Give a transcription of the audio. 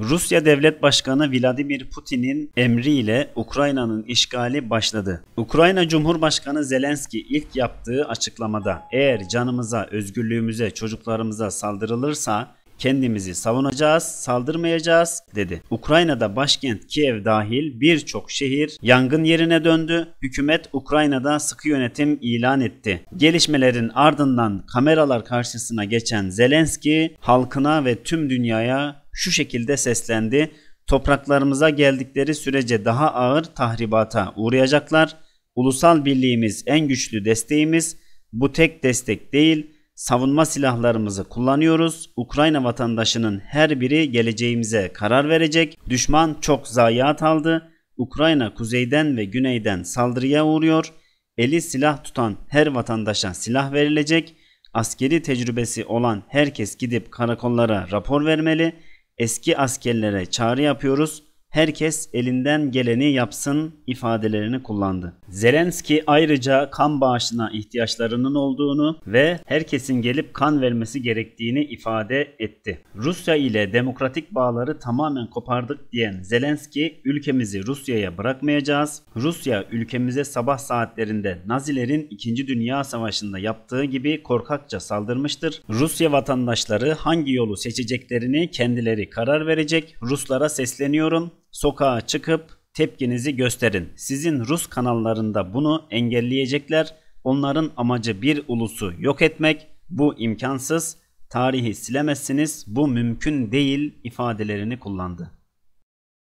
Rusya Devlet Başkanı Vladimir Putin'in emriyle Ukrayna'nın işgali başladı. Ukrayna Cumhurbaşkanı Zelenski ilk yaptığı açıklamada eğer canımıza, özgürlüğümüze, çocuklarımıza saldırılırsa kendimizi savunacağız, saldırmayacağız dedi. Ukrayna'da başkent Kiev dahil birçok şehir yangın yerine döndü. Hükümet Ukrayna'da sıkı yönetim ilan etti. Gelişmelerin ardından kameralar karşısına geçen Zelenski halkına ve tüm dünyaya şu şekilde seslendi. Topraklarımıza geldikleri sürece daha ağır tahribata uğrayacaklar. Ulusal birliğimiz en güçlü desteğimiz. Bu tek destek değil, savunma silahlarımızı kullanıyoruz. Ukrayna vatandaşının her biri geleceğimize karar verecek. Düşman çok zayiat aldı. Ukrayna kuzeyden ve güneyden saldırıya uğruyor. Eli silah tutan her vatandaşa silah verilecek. Askeri tecrübesi olan herkes gidip karakollara rapor vermeli.'' eski askerlere çağrı yapıyoruz herkes elinden geleni yapsın ifadelerini kullandı. Zelenski ayrıca kan bağışına ihtiyaçlarının olduğunu ve herkesin gelip kan vermesi gerektiğini ifade etti. Rusya ile demokratik bağları tamamen kopardık diyen Zelenski ülkemizi Rusya'ya bırakmayacağız. Rusya ülkemize sabah saatlerinde Nazilerin 2. Dünya Savaşı'nda yaptığı gibi korkakça saldırmıştır. Rusya vatandaşları hangi yolu seçeceklerini kendileri karar verecek. Ruslara sesleniyorum sokağa çıkıp tepkinizi gösterin. Sizin Rus kanallarında bunu engelleyecekler. Onların amacı bir ulusu yok etmek. Bu imkansız. Tarihi silemezsiniz. Bu mümkün değil ifadelerini kullandı.